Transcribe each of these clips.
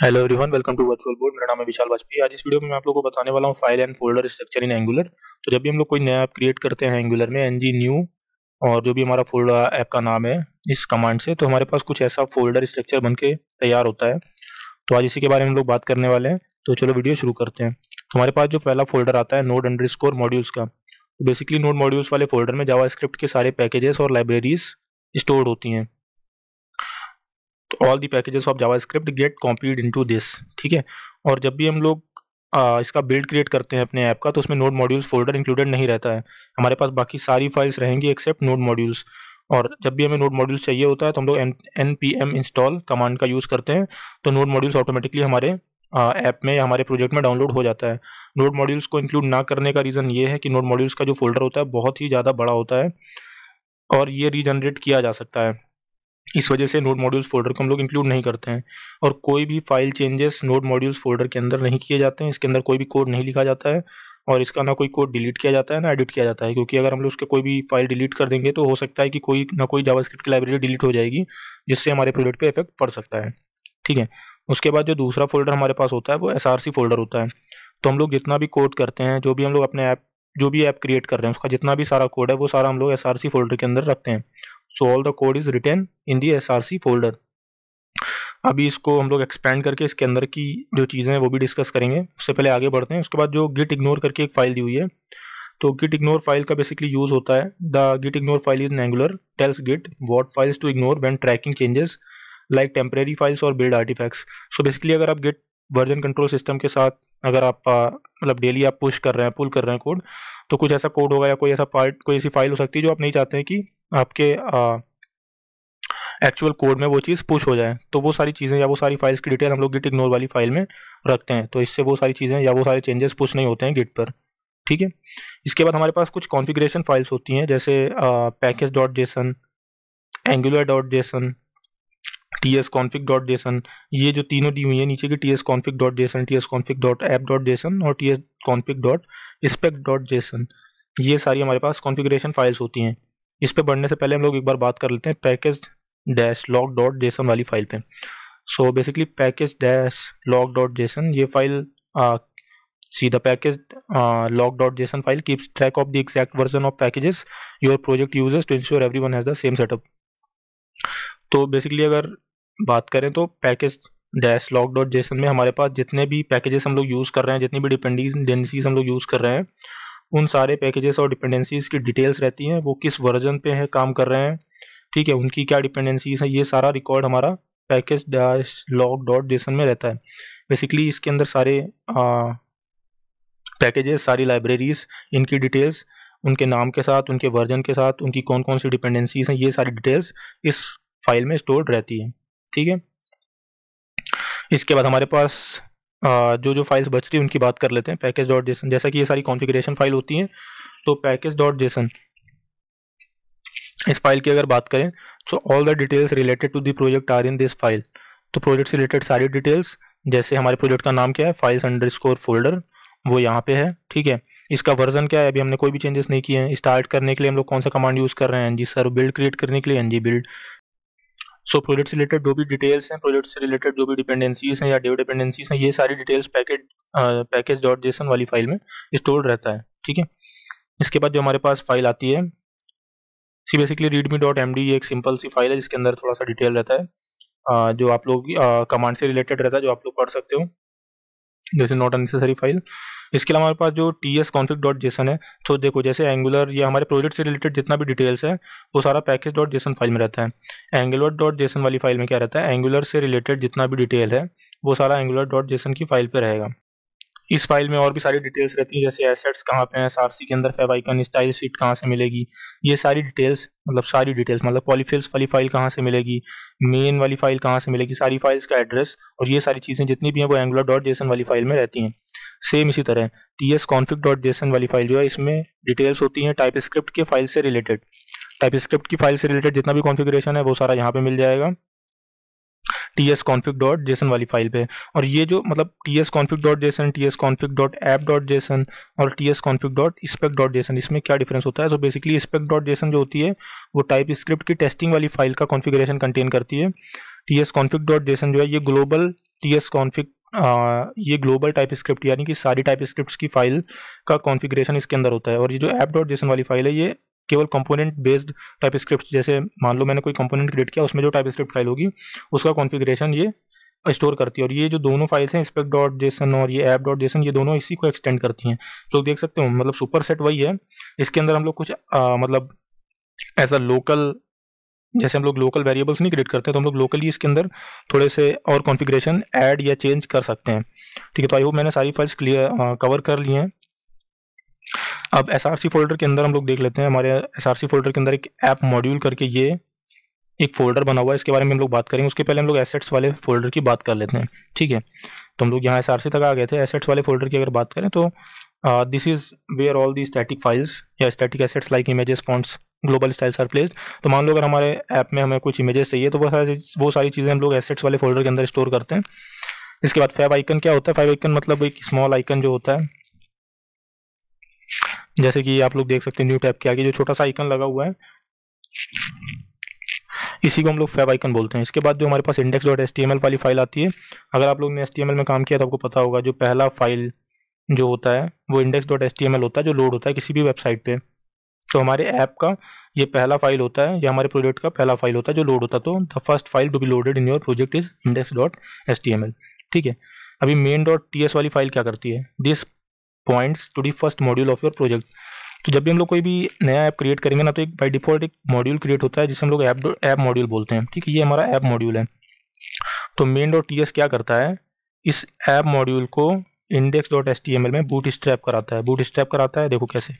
hello everyone welcome to virtual board मेरा नाम है विशाल वाजपेयी आज इस वीडियो में मैं आप लोगों को बताने वाला हूँ file and folder structure in Angular तो जब भी हम लोग कोई नया ऐप क्रिएट करते हैं एंगुलर में एन न्यू और जो भी हमारा फोल्डर ऐप का नाम है इस कमांड से तो हमारे पास कुछ ऐसा फोल्डर स्ट्रक्चर बन के तैयार होता है तो आज इसी के बारे में हम लोग बात करने वाले हैं तो चलो वीडियो शुरू करते हैं तो हमारे पास जो पहला फोल्डर आता है नोड अंडर मॉड्यूल्स का बेसिकली नोड मॉड्यूल्स वाले फोल्डर में जावा के सारे पैकेजेस और लाइब्रेरीज स्टोर्ड होती हैं all the packages of script get into this ठीक है और जब भी हम लोग इसका बिल्ड क्रिएट करते हैं अपने ऐप का तो उसमें नोड मॉड्यूल्स फोल्डर इंक्लूडेड नहीं रहता है हमारे पास बाकी सारी फाइल्स रहेंगी एक्सेप्ट नोड मॉड्यूल्स और जब भी हमें नोड मॉड्यूल्स चाहिए होता है तो हम लोग N P M install command का यूज़ करते हैं तो नोड मॉड्यूल्स ऑटोमेटिकली हमारे ऐप में या हमारे प्रोजेक्ट में डाउनलोड हो जाता है नोड मॉड्यूल्स को इंक्लूड ना करने का रीज़न ये है कि नोड मॉड्यूल्स का जो फोल्डर होता है बहुत ही ज़्यादा बड़ा होता है और ये रीजनरेट किया जा सकता है इस वजह से नोट मॉड्यूल्स फोल्डर को हम लोग इंक्लूड नहीं करते हैं और कोई भी file changes node modules folder के अंदर नहीं किए जाते हैं इसके अंदर कोई भी कोड नहीं लिखा जाता है और इसका ना कोई कोड डिलीट किया जाता है ना एडिट किया जाता है क्योंकि अगर हम लोग उसके कोई भी फाइल डिलीट कर देंगे तो हो सकता है कि कोई ना कोई जावास्क्रिप्ट की लाइब्रेरी डिलीट हो जाएगी जिससे हमारे प्रोजेक्ट पर इफेक्ट पड़ सकता है ठीक है उसके बाद जो दूसरा फोल्डर हमारे पास होता है वो एस फोल्डर होता है तो हम लोग जितना भी कोड करते हैं जो भी हम लोग अपने ऐप जो भी ऐप क्रिएट कर रहे हैं उसका जितना भी सारा कोड है वो सारा हम लोग एस फोल्डर के अंदर रखते हैं so all the code is written in the S R C folder अभी इसको हम लोग एक्सपेंड करके इसके अंदर की जो चीज़ें हैं वो भी डिस्कस करेंगे उससे पहले आगे बढ़ते हैं उसके बाद जो गिट इग्नोर करके एक फ़ाइल दी हुई है तो गिट इग्नोर फाइल का बेसिकली यूज़ होता है the git ignore file is Angular tells git what files to ignore when tracking changes like temporary files और बिल्ड आर्टिफैक्ट्स सो बेसिकली अगर आप गिट वर्जन कंट्रोल सिस्टम के साथ अगर आप मतलब डेली आप पुश कर रहे हैं पुल कर रहे हैं कोड तो कुछ ऐसा कोड होगा या कोई ऐसा पार्ट कोई ऐसी फाइल हो सकती है जो आप नहीं चाहते हैं कि आपके एक्चुअल कोड में वो चीज़ पुश हो जाए तो वो सारी चीज़ें या वो सारी फाइल्स की डिटेल हम लोग गिट इग्नोर वाली फाइल में रखते हैं तो इससे वो सारी चीज़ें या वो सारे चेंजेस पुश नहीं होते हैं गिट पर ठीक है इसके बाद हमारे पास कुछ कॉन्फ़िगरेशन फाइल्स होती हैं जैसे package dot JSON Angular dot JSON T S config dot JSON ये जो तीनों डी हुई है नीचे की T S config dot JSON T S config dot app dot JSON और T S config dot spec dot JSON ये सारी हमारे पास कॉन्फ़िगरेशन फाइल्स होती हैं इस पर बढ़ने से पहले हम लोग एक बार बात कर लेते हैं package dash lock dot JSON वाली फाइल पे so basically package dash lock dot JSON ये file see the package lock dot JSON file keeps track of the exact version of packages your project users to ensure everyone has the same setup तो basically अगर बात करें तो package dash lock dot JSON में हमारे पास जितने भी packages हम लोग यूज़ कर रहे हैं जितनी भी डिपेंडेंसीज हम लोग यूज़ कर रहे हैं उन सारे पैकेजेस और डिपेंडेंसीज की डिटेल्स रहती हैं वो किस वर्जन पे हैं काम कर रहे हैं ठीक है उनकी क्या डिपेंडेंसीज हैं ये सारा रिकॉर्ड हमारा package dash log dot JSON में रहता है बेसिकली इसके अंदर सारे पैकेजेस सारी लाइब्रेरीज इनकी डिटेल्स उनके नाम के साथ उनके वर्जन के साथ उनकी कौन कौन सी डिपेंडेंसीज हैं ये सारी डिटेल्स इस फाइल में स्टोर्ड रहती है ठीक है इसके बाद हमारे पास जो जो फाइल्स बच रही है उनकी बात कर लेते हैं पैकेज डॉट जेसन जैसा कि ये सारी कॉन्फ़िगरेशन फाइल होती हैं तो पैकेज डॉट जेसन इस फाइल की अगर बात करें तो all the details related to the project are in this file तो प्रोजेक्ट से रिलेटेड सारी डिटेल्स जैसे हमारे प्रोजेक्ट का नाम क्या है फाइल्स अंडर स्कोर फोल्डर वो यहाँ पे है ठीक है इसका वर्जन क्या है अभी हमने कोई भी चेंजेस नहीं किए हैं स्टार्ट करने के लिए हम लोग कौन सा कमांड यूज़ कर रहे हैं N G serve build create करने के लिए N G build so project से रिलेटेड जो भी डिटेल्स हैं प्रोजेक्ट से रिलेटेड जो भी डिपेंडेंसीज हैं या डेव डिपेंडेंसीज हैं ये सारी details package package dot JSON वाली फाइल में स्टोर रहता है ठीक है इसके बाद जो हमारे पास फाइल आती है see basically readme dot M D एक सिंपल सी फाइल है जिसके अंदर थोड़ा सा डिटेल रहता है uh, जो आप लोग कमांड uh, से रिलेटेड रहता है जो आप लोग पढ़ सकते हो this is not unnecessary file इसके अलावा हमारे पास जो T S config dot JSON है तो देखो जैसे एंगुलर या हमारे प्रोजेक्ट से रिलेटेड जितना भी डिटेल्स है वो सारा पैकेज डॉट जेसन फाइल में रहता है एंगुलर डॉट जेसन वाली फाइल में क्या रहता है एंगुलर से रिलेटेड जितना भी डिटेल है वो सारा एंगुलर डॉट जेसन की फाइल पर रहेगा इस फाइल में और भी सारी डिटेल्स रहती हैं जैसे एसेट्स कहाँ पे हैं सारसी के अंदर फेब स्टाइल सीट कहाँ से मिलेगी ये सारी डिटेल्स मतलब सारी डिटेल्स मतलब पॉलीफिल्स वाली फाइल कहाँ से मिलेगी मेन वाली फाइल कहाँ से मिलेगी सारी फाइल्स का एड्रेस और ये सारी चीज़ें जितनी भी हैं वो एंगुलर डॉट जेसन वाली फाइल में रहती हैं सेम इसी तरह T S config dot JSON वाली फाइल जो है इसमें डिटेल्स होती हैं टाइप स्क्रिप्ट के फाइल से रिलेटेड टाइप स्क्रिप्ट की फाइल से रिलेटेड जितना भी कॉन्फिग्रेशन है वो सारा यहाँ पर मिल जाएगा T S config dot JSON वाली फाइल पे और ये जो मतलब T S config dot JSON T S config dot app dot JSON और T S config dot spec dot JSON इसमें क्या डिफरेंस होता है तो बेसिकली स्पेक डॉट जेसन जो होती है वो टाइप स्क्रिप्ट की टेस्टिंग वाली फाइल का कॉन्फिग्रेशन कंटेन करती है T S config dot JSON जो है ये ग्लोबल टी एस कॉन्फिक ये ग्लोबल टाइप स्क्रिप्ट यानी कि सारी टाइप स्क्रिप्ट की फाइल का कॉन्फिग्रेशन इसके अंदर होता है और ये जो एप डॉट जेसन वाली फाइल है ये केवल कंपोनेंट बेस्ड टाइप स्क्रिप्ट जैसे मान लो मैंने कोई कंपोनेंट क्रिएट किया उसमें जो टाइप स्क्रिप्ट फाइल होगी उसका कॉन्फ़िगरेशन ये स्टोर करती है और ये जो दोनों फाइल्स हैं स्पेक डॉट जेसन और ये ऐप डॉट जेसन ये दोनों इसी को एक्सटेंड करती हैं लोग तो देख सकते हो मतलब सुपर सेट वही है इसके अंदर हम लोग कुछ आ, मतलब एज अ लोकल जैसे हम लोग लोकल वेरिएबल्स नहीं क्रिएट करते तो हम लोग लोकली इसके अंदर थोड़े से और कॉन्फ़िगरेशन ऐड या चेंज कर सकते हैं ठीक है तो आई होप मैंने सारी फाइल्स क्लियर कवर कर लिए हैं अब एस फोल्डर के अंदर हम लोग देख लेते हैं हमारे एस फोल्डर के अंदर एक ऐप मॉड्यूल करके ये एक फोल्डर बना हुआ है इसके बारे में हम लोग बात करेंगे उसके पहले हम लोग एसेट्स वाले फोल्डर की बात कर लेते हैं ठीक है तो हम लोग यहाँ एस तक आ गए थे एसेट्स वाले फोल्डर की अगर बात करें तो this is where all the static files या static assets like images fonts global styles are place तो मान लो अगर हमारे ऐप में हमें कुछ इमेजेस चाहिए तो वो सारी वो सारी चीज़ें हम लोग एसेट्स वाले फोल्डर के अंदर स्टोर करते हैं इसके बाद फाइव आइकन क्या होता है फाइव आइकन मतलब एक स्मॉल आइकन जो होता है जैसे कि आप लोग देख सकते हैं न्यू टैब के आगे जो छोटा सा आइकन लगा हुआ है इसी को हम लोग फैब आइकन बोलते हैं इसके बाद जो हमारे पास इंडेक्स डॉट एस वाली फाइल आती है अगर आप लोग ने एस में काम किया तो आपको पता होगा जो पहला फाइल जो होता है वो इंडेक्स डॉट एस होता है जो लोड होता है किसी भी वेबसाइट पर तो हमारे ऐप का ये पहला फाइल होता है या हमारे प्रोजेक्ट का पहला फाइल होता है जो लोड होता है तो the first file to be loaded in your project is index dot S ठीक है अभी मेन डॉट टी एस वाली फाइल क्या करती है this points to the first module of your project तो जब भी हम लोग कोई भी नया ऐप क्रिएट करेंगे ना तो एक बाई डिफॉल्ट एक मॉड्यूल क्रिएट होता है जिसे हम लोग ऐप ऐप मॉड्यूल बोलते हैं ठीक है ये हमारा ऐप मॉड्यूल है तो मेन डॉट टी क्या करता है इस ऐप मॉड्यूल को index dot S T M L में बूट स्ट्रैप कराता है बूट स्ट्रैप कराता है देखो कैसे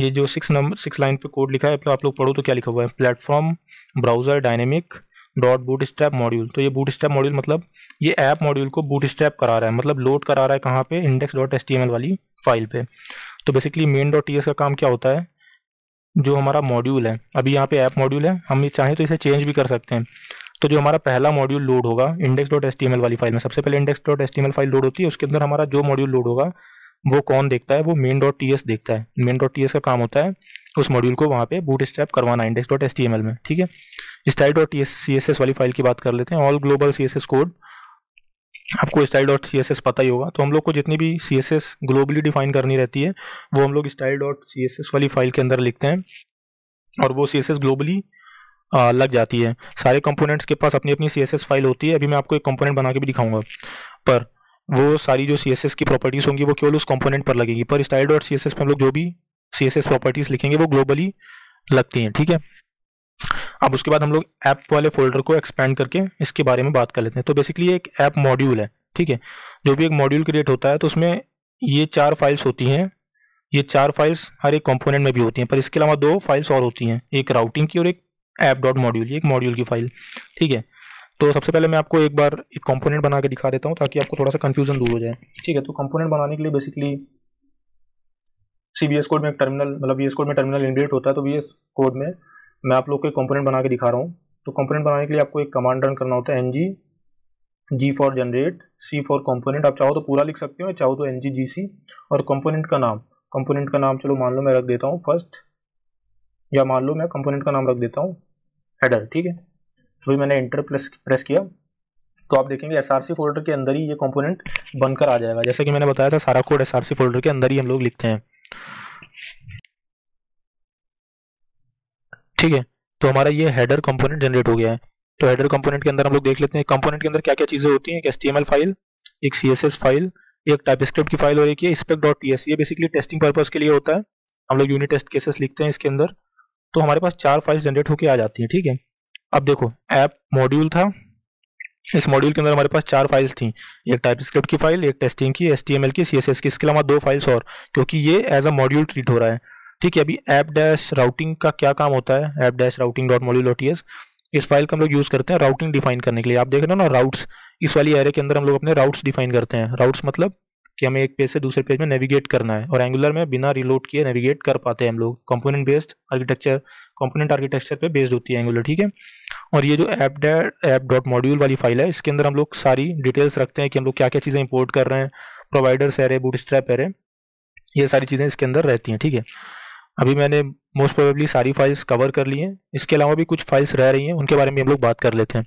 ये जो सिक्स नंबर सिक्स लाइन पे कोड लिखा है आप लोग पढ़ो तो क्या लिखा हुआ है platform browser dynamic dot bootstrap module तो ये बूट स्टैप मॉड्यूल मतलब ये ऐप मॉड्यूल को बूट स्टैप करा रहा है मतलब लोड करा रहा है कहाँ पे index dot S T M L वाली फाइल पे तो basically main dot T S का काम क्या होता है जो हमारा मॉड्यूल है अभी यहाँ पे ऐप मॉड्यूल है हम ये चाहें तो इसे चेंज भी कर सकते हैं तो जो हमारा पहला मॉड्यूल लोड होगा index dot S T M L वाली फाइल में सबसे पहले index dot S T M L file load होती है उसके अंदर हमारा जो मॉड्यूल लोड होगा वो कौन देखता है वो मेन डॉट टी एस देखता है मेन डॉट टी एस का काम होता है उस मॉड्यूल को वहाँ पे बूट स्टैप करवाना index dot S T M L में ठीक है style dot C S S वाली फाइल की बात कर लेते हैं all global C S S code आपको style dot C S S पता ही होगा तो हम लोग को जितनी भी C S S globally define करनी रहती है वो हम लोग style dot C S S वाली फाइल के अंदर लिखते हैं और वो सी एस एस ग्लोबली लग जाती है सारे कंपोनेंट्स के पास अपनी अपनी सी एस एस फाइल होती है अभी मैं आपको एक कंपोनेंट बना के भी दिखाऊंगा पर वो सारी जो सी एस एस की प्रॉपर्टीज़ होंगी वो केवल उस कंपोनेंट पर लगेगी पर style dot C S S में हम लोग जो भी सी एस एस प्रॉपर्टीज़ लिखेंगे वो ग्लोबली लगती हैं ठीक है अब उसके बाद हम लोग ऐप वाले फोल्डर को एक्सपेंड करके इसके बारे में बात कर लेते हैं तो बेसिकली एक ऐप मॉड्यूल है ठीक है जो भी एक मॉड्यूल क्रिएट होता है तो उसमें ये चार फाइल्स होती हैं ये चार फाइल्स हर एक कंपोनेंट में भी होती हैं पर इसके अलावा दो फाइल्स और होती हैं एक राउटिंग की और एक ऐप डॉट मॉड्यूल एक मॉड्यूल की फाइल ठीक है तो सबसे पहले मैं आपको एक बार एक कंपोनेंट बना के दिखा देता हूँ ताकि आपको थोड़ा सा कन्फ्यूजन दूर हो जाए ठीक है तो कंपोनेंट बनाने के लिए बेसिकली सी एस कोड में एक टर्मिनल मतलब वी एस कोड में टर्मिनल इनबिल्ट होता है तो वी एस कोड में मैं आप लोग को कंपोनेंट बना के दिखा रहा हूँ तो कंपोनेंट बनाने के लिए आपको एक कमांड रन करना होता है N G G for generate C for component आप चाहो तो पूरा लिख सकते हो चाहो तो एन जी जी सी और कंपोनेंट का नाम कंपोनेंट का नाम चलो मान लो मैं रख देता हूँ फर्स्ट या मान लो मैं कंपोनेंट का नाम रख देता हूँ हेडर ठीक है अभी मैंने इंटर प्रेस प्रेस किया तो आप देखेंगे एस फोल्डर के अंदर ही ये कंपोनेंट बनकर आ जाएगा जैसे कि मैंने बताया था सारा कोड एस फोल्डर के अंदर ही हम लोग लिखते हैं ठीक है तो हमारा ये हेडर कंपोनेंट जनरेट हो गया है तो हेडर कंपोनेंट के अंदर हम लोग देख लेते हैं कंपोनेंट के अंदर क्या क्या चीजें होती हैं एक एस फाइल एक सी फाइल एक टाइप स्क्रिप्ट की फाइल और एक स्पेक डॉट टी एस ये बेसिकली टेस्टिंग पर्पज के लिए होता है हम लोग यूनिट टेस्ट केसेस लिखते हैं इसके अंदर तो हमारे पास चार फाइल जनरेट होकर आ जाती है ठीक है अब देखो ऐप मॉड्यूल था इस मॉड्यूल के अंदर हमारे पास चार फाइल्स थी एक टाइप स्क्रिप्ट की फाइल एक टेस्टिंग की एस की सी की इसके अलावा दो फाइल्स और क्योंकि ये एज अ मॉड्यूल ट्रीट हो रहा है ठीक है अभी एप डैश राउटिंग का क्या काम होता है app dash routing dot module dot इस फाइल का हम लोग यूज़ करते हैं राउटिंग डिफाइन करने के लिए आप देख रहे हो ना राउट्स इस वाली एरे के अंदर हम लोग अपने राउट्स डिफाइन करते हैं राउट्स मतलब कि हमें एक पेज से दूसरे पेज में नेविगेट करना है और एंगुलर में बिना रिलोड किए नेविगेट कर पाते हैं हम लोग component based architecture component architecture पे बेस्ड होती है एंगुलर ठीक है और ये जो app dot app dot module वाली फाइल है इसके अंदर हम लोग सारी डिटेल्स रखते हैं कि हम लोग क्या क्या चीज़ें इंपोर्ट कर रहे हैं providers array bootstrap array ये सारी चीज़ें इसके अंदर रहती हैं ठीक है अभी मैंने मोस्ट प्रोबेबली सारी फाइल्स कवर कर ली हैं इसके अलावा भी कुछ फाइल्स रह रही हैं उनके बारे में हम लोग बात कर लेते हैं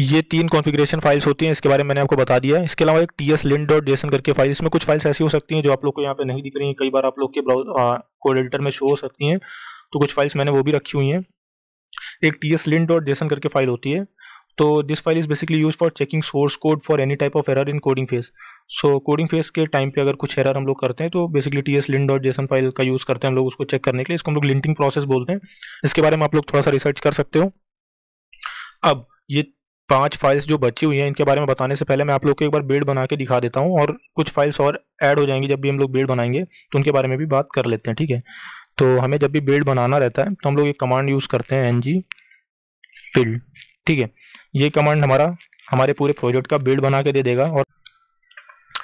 ये तीन कॉन्फ़िगरेशन फाइल्स होती हैं इसके बारे में मैंने आपको बता दिया इसके अलावा एक T S lint dot JSON करके फाइल इसमें कुछ फाइल्स ऐसी हो सकती हैं जो आप लोग को यहाँ पे नहीं दिख रही हैं कई बार आप लोग के ब्राउज एडिटर में शो हो सकती हैं तो कुछ फाइल्स मैंने वो भी रखी हुई हैं एक T S lint dot JSON करके फाइल होती है तो this file is basically use for checking source code for any type of error in coding phase so coding phase के टाइम पे अगर कुछ एरर हम लोग करते हैं तो बेसिकली T S lint dot JSON file का यूज़ करते हैं हम लोग उसको चेक करने के लिए इसको हम लोग लिंटिंग प्रोसेस बोलते हैं इसके बारे में आप लोग थोड़ा सा रिसर्च कर सकते हो अब ये पांच फाइल्स जो बची हुई हैं इनके बारे में बताने से पहले मैं आप लोग को एक बार बिल्ड बना के दिखा देता हूँ और कुछ फाइल्स और ऐड हो जाएंगी जब भी हम लोग बिल्ड बनाएंगे तो उनके बारे में भी बात कर लेते हैं ठीक है तो हमें जब भी बिल्ड बनाना रहता है तो हम लोग एक कमांड यूज़ करते हैं एन जी बिल्ड ठीक है ये कमांड हमारा हमारे पूरे प्रोजेक्ट का बिल्ड बना के दे देगा और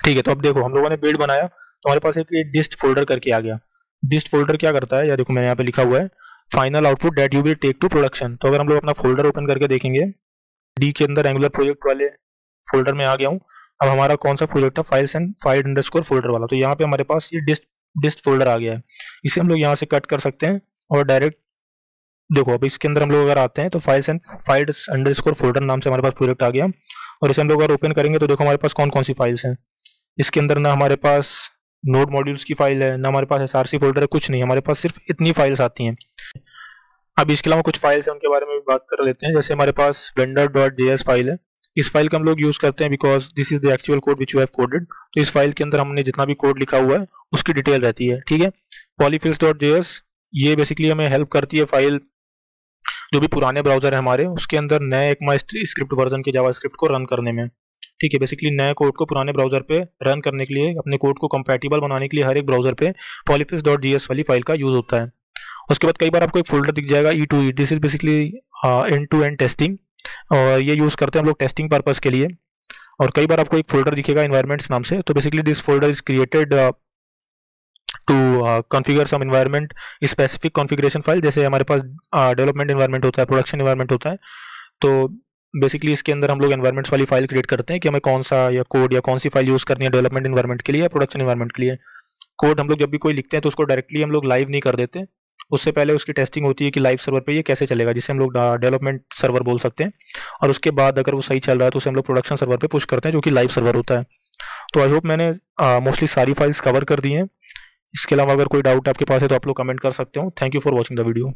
ठीक है तो अब देखो हम लोगों ने बिल्ड बनाया तो हमारे पास एक डिस्ट फोल्डर करके आ गया डिस्ट फोल्डर क्या करता है या देखो मैंने यहाँ पे लिखा हुआ है final output that you will take to production तो अगर हम लोग अपना फोल्डर ओपन करके देखेंगे डी के अंदर एंगुलर प्रोजेक्ट वाले फोल्डर में आ गया हूँ अब हमारा कौन सा प्रोजेक्ट है files and file underscore folder वाला तो यहाँ पे हमारे पास ये डिस्ट डिस्ट फोल्डर आ गया है इसे हम लोग यहाँ से कट कर सकते हैं और डायरेक्ट देखो अब इसके अंदर हम लोग अगर आते हैं तो files and files underscore folder नाम से हमारे पास प्रोजेक्ट आ गया और इसे हम लोग अगर ओपन करेंगे तो देखो हमारे पास कौन कौन सी फाइल्स हैं इसके अंदर ना हमारे पास नोड मॉड्यूल्स की फाइल है ना हमारे पास एस आर सी फोल्डर है कुछ नहीं हमारे पास सिर्फ इतनी फाइल्स आती हैं अब इसके अलावा कुछ फाइल्स हैं उनके बारे में भी बात कर लेते हैं जैसे हमारे पास vendor dot J S file है इस फाइल का हम लोग यूज़ करते हैं because this is the actual code which you have coded तो इस फाइल के अंदर हमने जितना भी कोड लिखा हुआ है उसकी डिटेल रहती है ठीक है पॉलीफिल्स डॉट जे एस ये बेसिकली हमें हेल्प करती है फाइल जो भी पुराने ब्राउज़र है हमारे उसके अंदर नए एक स्क्रिप्ट वर्जन के जावा स्क्रिप्ट को रन करने में ठीक है बेसिकली नए कोड को पुराने ब्राउज़र पे रन करने के लिए अपने कोड को कंपैटिबल बनाने के लिए हर एक ब्राउज़र पे पॉलिफिस डॉट जी वाली फाइल का यूज़ होता है उसके बाद कई बार आपको एक फोल्डर दिख जाएगा E two E this is basically end to end testing और ये यूज़ करते हैं हम लोग टेस्टिंग पर्पज़ के लिए और कई बार आपको एक फोल्डर दिखेगा इन्वायरमेंट्स नाम से तो basically this folder is created to configure some environment specific configuration file जैसे हमारे पास डेवलपमेंट uh, इन्वायरमेंट होता है प्रोडक्शन इन्वायरमेंट होता है तो बेसिकली इसके अंदर हम लोग इन्वायरमेंट्स वाली फाइल क्रिएट करते हैं कि हमें कौन सा या कोड या कौन सी फाइल यूज़ करनी है डेवलपमेंट इन्वायरमेंट के लिए या प्रोडक्शन इन्वायरमेंट के लिए कोड हम लोग जब भी कोई लिखते हैं तो उसको डायरेक्टली हम लोग लाइव नहीं कर देते उससे पहले उसकी टेस्टिंग होती है कि लाइव सर्वर पे ये कैसे चलेगा जिसे हम लोग डेवलपमेंट uh, सर्वर बोल सकते हैं और उसके बाद अगर वो सही चल रहा है तो उसे हम लोग प्रोडक्शन सर्वर पे पुश करते हैं जो कि लाइव सर्वर होता है तो आई होप मैंने मोस्टली uh, सारी फाइल्स कवर कर दी हैं इसके अलावा अगर कोई डाउट आपके पास है तो आप लोग कमेंट कर सकते हो thank you for watching the video